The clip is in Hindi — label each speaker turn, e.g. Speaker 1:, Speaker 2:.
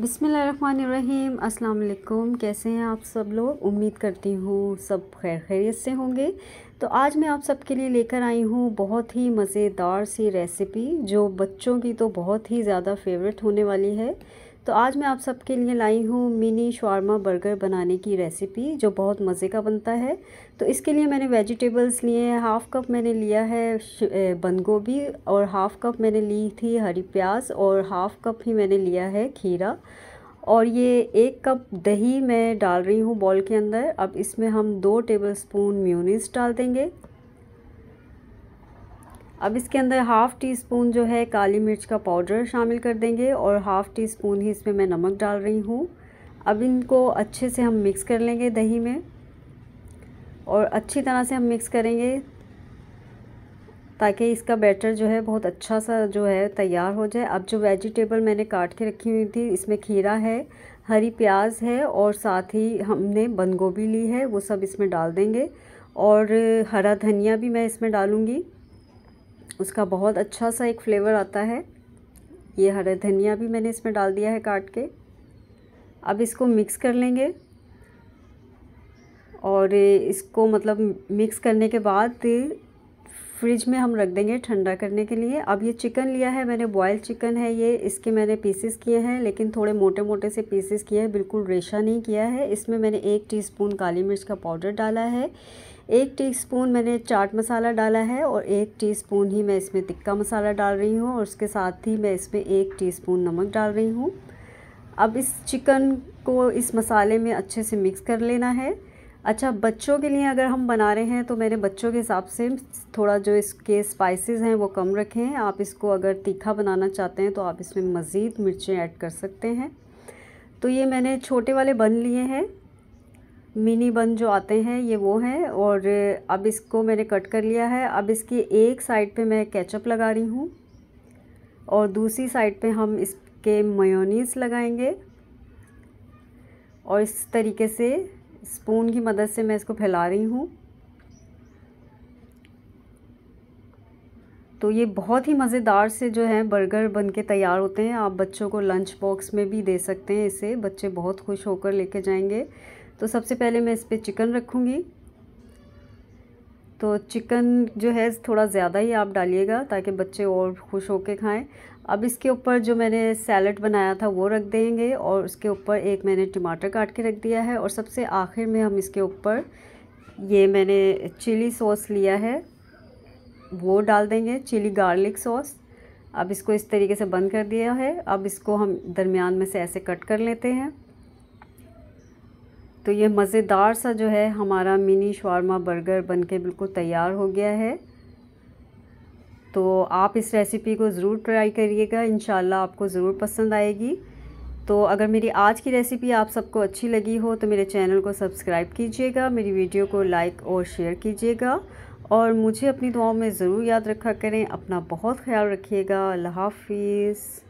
Speaker 1: बिसमीम् अस्सलाम कैसे हैं आप सब लोग उम्मीद करती हूँ सब खैर खैरियत से होंगे तो आज मैं आप सबके लिए लेकर आई हूँ बहुत ही मज़ेदार सी रेसिपी जो बच्चों की तो बहुत ही ज़्यादा फेवरेट होने वाली है तो आज मैं आप सबके लिए लाई हूँ मिनी शवारमा बर्गर बनाने की रेसिपी जो बहुत मज़े का बनता है तो इसके लिए मैंने वेजिटेबल्स लिए हैं हाफ़ कप मैंने लिया है बंद गोभी और हाफ़ कप मैंने ली थी हरी प्याज और हाफ़ कप ही मैंने लिया है खीरा और ये एक कप दही मैं डाल रही हूँ बॉल के अंदर अब इसमें हम दो टेबल स्पून म्यूनिस डाल देंगे अब इसके अंदर हाफ़ टी स्पून जो है काली मिर्च का पाउडर शामिल कर देंगे और हाफ़ टी स्पून ही इसमें मैं नमक डाल रही हूँ अब इनको अच्छे से हम मिक्स कर लेंगे दही में और अच्छी तरह से हम मिक्स करेंगे ताकि इसका बैटर जो है बहुत अच्छा सा जो है तैयार हो जाए अब जो वेजिटेबल मैंने काट के रखी हुई थी इसमें खीरा है हरी प्याज है और साथ ही हमने बंद गोभी ली है वो सब इसमें डाल देंगे और हरा धनिया भी मैं इसमें डालूँगी उसका बहुत अच्छा सा एक फ्लेवर आता है ये हरा धनिया भी मैंने इसमें डाल दिया है काट के अब इसको मिक्स कर लेंगे और इसको मतलब मिक्स करने के बाद फ्रिज में हम रख देंगे ठंडा करने के लिए अब ये चिकन लिया है मैंने बॉयल चिकन है ये इसके मैंने पीसेस किए हैं लेकिन थोड़े मोटे मोटे से पीसेस किए हैं बिल्कुल रेशा नहीं किया है इसमें मैंने एक टीस्पून काली मिर्च का पाउडर डाला है एक टीस्पून मैंने चाट मसाला डाला है और एक टीस्पून ही मैं इसमें तिक्का मसाला डाल रही हूँ और उसके साथ ही मैं इसमें एक टीस्पून नमक डाल रही हूँ अब इस चिकन को इस मसाले में अच्छे से मिक्स कर लेना है अच्छा बच्चों के लिए अगर हम बना रहे हैं तो मैंने बच्चों के हिसाब से थोड़ा जो इसके स्पाइसेस हैं वो कम रखें आप इसको अगर तीखा बनाना चाहते हैं तो आप इसमें मज़ीद मिर्चें ऐड कर सकते हैं तो ये मैंने छोटे वाले बन लिए हैं मिनी बन जो आते हैं ये वो हैं और अब इसको मैंने कट कर लिया है अब इसकी एक साइड पे मैं केचप लगा रही हूँ और दूसरी साइड पे हम इसके मयोनीस लगाएंगे और इस तरीके से स्पून की मदद से मैं इसको फैला रही हूँ तो ये बहुत ही मज़ेदार से जो है बर्गर बन के तैयार होते हैं आप बच्चों को लंच बॉक्स में भी दे सकते हैं इसे बच्चे बहुत खुश होकर लेके जाएंगे तो सबसे पहले मैं इस पर चिकन रखूँगी तो चिकन जो है थोड़ा ज़्यादा ही आप डालिएगा ताकि बच्चे और खुश होकर खाएं अब इसके ऊपर जो मैंने सैलड बनाया था वो रख देंगे और उसके ऊपर एक मैंने टमाटर काट के रख दिया है और सबसे आखिर में हम इसके ऊपर ये मैंने चिली सॉस लिया है वो डाल देंगे चिली गार्लिक सॉस अब इसको इस तरीके से बंद कर दिया है अब इसको हम दरमियान में से ऐसे कट कर लेते हैं तो ये मज़ेदार सा जो है हमारा मिनी शवारमा बर्गर बनके बिल्कुल तैयार हो गया है तो आप इस रेसिपी को ज़रूर ट्राई करिएगा इन आपको ज़रूर पसंद आएगी तो अगर मेरी आज की रेसिपी आप सबको अच्छी लगी हो तो मेरे चैनल को सब्सक्राइब कीजिएगा मेरी वीडियो को लाइक और शेयर कीजिएगा और मुझे अपनी दुआओं में ज़रूर याद रखा करें अपना बहुत ख्याल रखिएगा अल्लाह हाफिज़